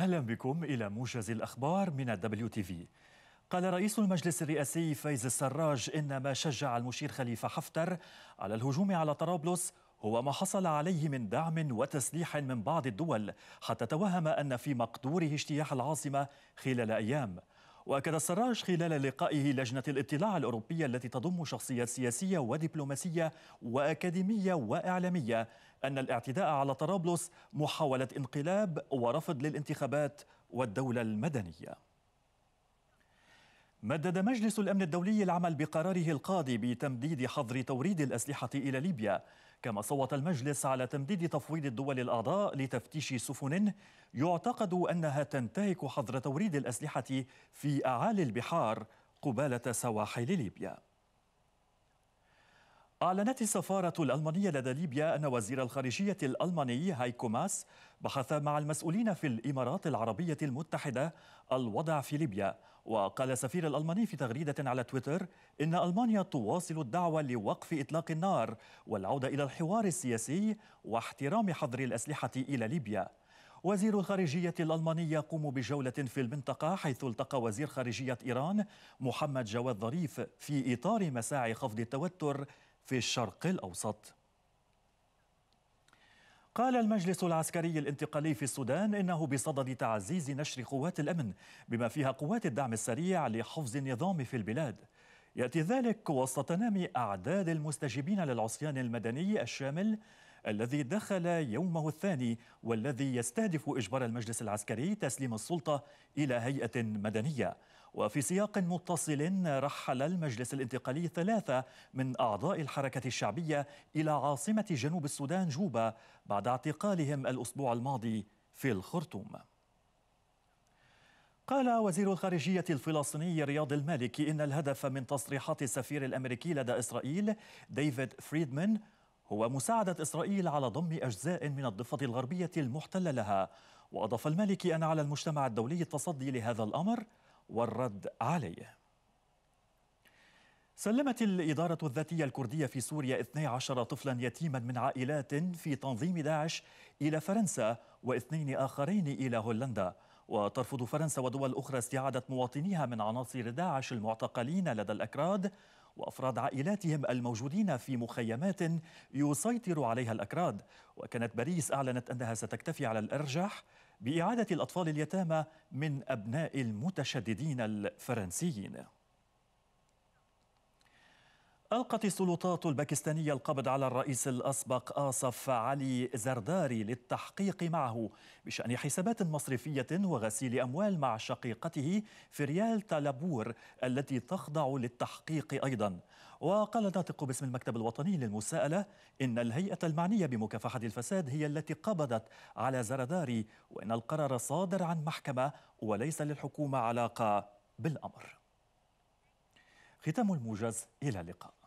أهلا بكم إلى موجز الأخبار من الدبليو تي في قال رئيس المجلس الرئاسي فايز السراج إن ما شجع المشير خليفة حفتر على الهجوم على طرابلس هو ما حصل عليه من دعم وتسليح من بعض الدول حتى توهم أن في مقدوره اجتياح العاصمة خلال أيام واكد السراج خلال لقائه لجنه الاطلاع الاوروبيه التي تضم شخصيات سياسيه ودبلوماسيه واكاديميه واعلاميه ان الاعتداء على طرابلس محاوله انقلاب ورفض للانتخابات والدوله المدنيه مدد مجلس الامن الدولي العمل بقراره القاضي بتمديد حظر توريد الاسلحه الى ليبيا كما صوت المجلس على تمديد تفويض الدول الأعضاء لتفتيش سفن يعتقد أنها تنتهك حظر توريد الأسلحة في أعالي البحار قبالة سواحل ليبيا أعلنت السفارة الألمانية لدى ليبيا أن وزير الخارجية الألماني هايكو ماس بحث مع المسؤولين في الإمارات العربية المتحدة الوضع في ليبيا وقال السفير الألماني في تغريدة على تويتر إن ألمانيا تواصل الدعوة لوقف إطلاق النار والعودة إلى الحوار السياسي واحترام حظر الأسلحة إلى ليبيا وزير الخارجية الألماني يقوم بجولة في المنطقة حيث التقى وزير خارجية إيران محمد جواد ظريف في إطار مساعي خفض التوتر في الشرق الأوسط قال المجلس العسكري الانتقالي في السودان انه بصدد تعزيز نشر قوات الامن بما فيها قوات الدعم السريع لحفظ النظام في البلاد ياتي ذلك وسط تنامي اعداد المستجيبين للعصيان المدني الشامل الذي دخل يومه الثاني والذي يستهدف اجبار المجلس العسكري تسليم السلطه الى هيئه مدنيه وفي سياق متصل رحل المجلس الانتقالي ثلاثة من أعضاء الحركة الشعبية إلى عاصمة جنوب السودان جوبا بعد اعتقالهم الأسبوع الماضي في الخرطوم قال وزير الخارجية الفلسطيني رياض المالكي إن الهدف من تصريحات السفير الأمريكي لدى إسرائيل ديفيد فريدمان هو مساعدة إسرائيل على ضم أجزاء من الضفة الغربية المحتلة لها وأضاف المالكي أن على المجتمع الدولي التصدي لهذا الأمر والرد عليه سلمت الإدارة الذاتية الكردية في سوريا 12 طفلا يتيما من عائلات في تنظيم داعش إلى فرنسا واثنين آخرين إلى هولندا وترفض فرنسا ودول أخرى استعادة مواطنيها من عناصر داعش المعتقلين لدى الأكراد وأفراد عائلاتهم الموجودين في مخيمات يسيطر عليها الأكراد وكانت باريس أعلنت أنها ستكتفي على الأرجح بإعادة الأطفال اليتامى من أبناء المتشددين الفرنسيين ألقت السلطات الباكستانية القبض على الرئيس الأسبق آصف علي زرداري للتحقيق معه بشأن حسابات مصرفية وغسيل أموال مع شقيقته فريال تالابور التي تخضع للتحقيق أيضا وقال ناطق باسم المكتب الوطني للمساءلة إن الهيئة المعنية بمكافحة الفساد هي التي قبضت على زرداري وإن القرار صادر عن محكمة وليس للحكومة علاقة بالأمر ختام الموجز إلى اللقاء